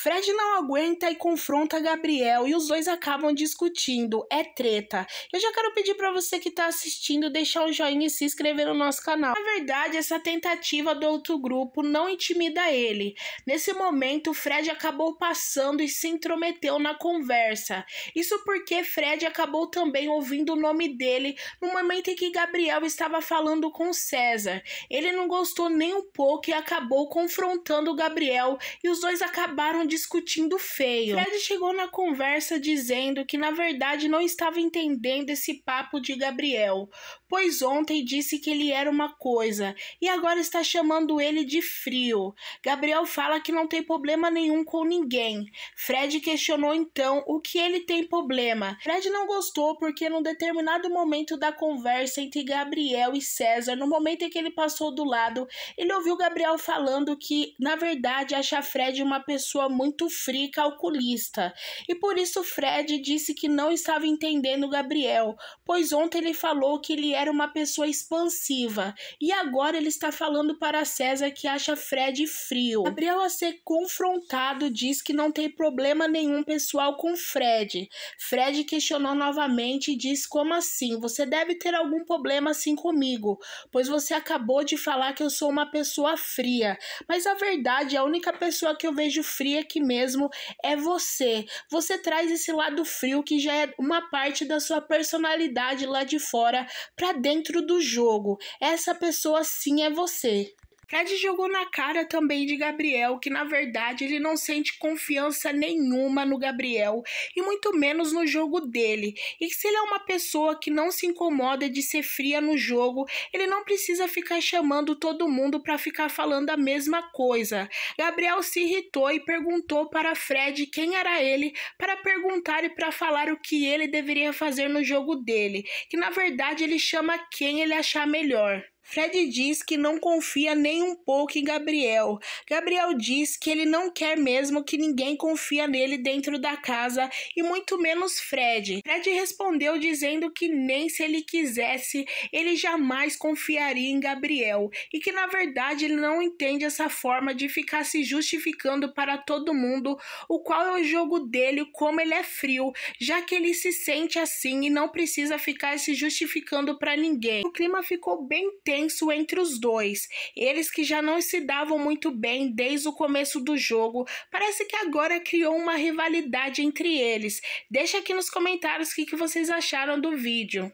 Fred não aguenta e confronta Gabriel e os dois acabam discutindo. É treta. Eu já quero pedir para você que tá assistindo deixar o joinha e se inscrever no nosso canal. Na verdade, essa tentativa do outro grupo não intimida ele. Nesse momento, Fred acabou passando e se intrometeu na conversa. Isso porque Fred acabou também ouvindo o nome dele no momento em que Gabriel estava falando com César. Ele não gostou nem um pouco e acabou confrontando Gabriel e os dois acabaram discutindo feio. Fred chegou na conversa dizendo que na verdade não estava entendendo esse papo de Gabriel, pois ontem disse que ele era uma coisa e agora está chamando ele de frio. Gabriel fala que não tem problema nenhum com ninguém. Fred questionou então o que ele tem problema. Fred não gostou porque num determinado momento da conversa entre Gabriel e César, no momento em que ele passou do lado, ele ouviu Gabriel falando que na verdade acha Fred uma pessoa muito fria e calculista, e por isso Fred disse que não estava entendendo Gabriel, pois ontem ele falou que ele era uma pessoa expansiva, e agora ele está falando para César que acha Fred frio. Gabriel, a ser confrontado, diz que não tem problema nenhum pessoal com Fred. Fred questionou novamente e diz: Como assim? Você deve ter algum problema assim comigo, pois você acabou de falar que eu sou uma pessoa fria, mas a verdade, a única pessoa que eu vejo fria é aqui mesmo é você. Você traz esse lado frio que já é uma parte da sua personalidade lá de fora para dentro do jogo. Essa pessoa sim é você. Fred jogou na cara também de Gabriel que, na verdade, ele não sente confiança nenhuma no Gabriel e muito menos no jogo dele. E que se ele é uma pessoa que não se incomoda de ser fria no jogo, ele não precisa ficar chamando todo mundo para ficar falando a mesma coisa. Gabriel se irritou e perguntou para Fred quem era ele para perguntar e para falar o que ele deveria fazer no jogo dele, que na verdade ele chama quem ele achar melhor. Fred diz que não confia nem um pouco em Gabriel. Gabriel diz que ele não quer mesmo que ninguém confia nele dentro da casa e muito menos Fred. Fred respondeu dizendo que nem se ele quisesse, ele jamais confiaria em Gabriel e que na verdade ele não entende essa forma de ficar se justificando para todo mundo o qual é o jogo dele, como ele é frio, já que ele se sente assim e não precisa ficar se justificando para ninguém. O clima ficou bem tenso tenso entre os dois. Eles que já não se davam muito bem desde o começo do jogo, parece que agora criou uma rivalidade entre eles. Deixa aqui nos comentários o que vocês acharam do vídeo.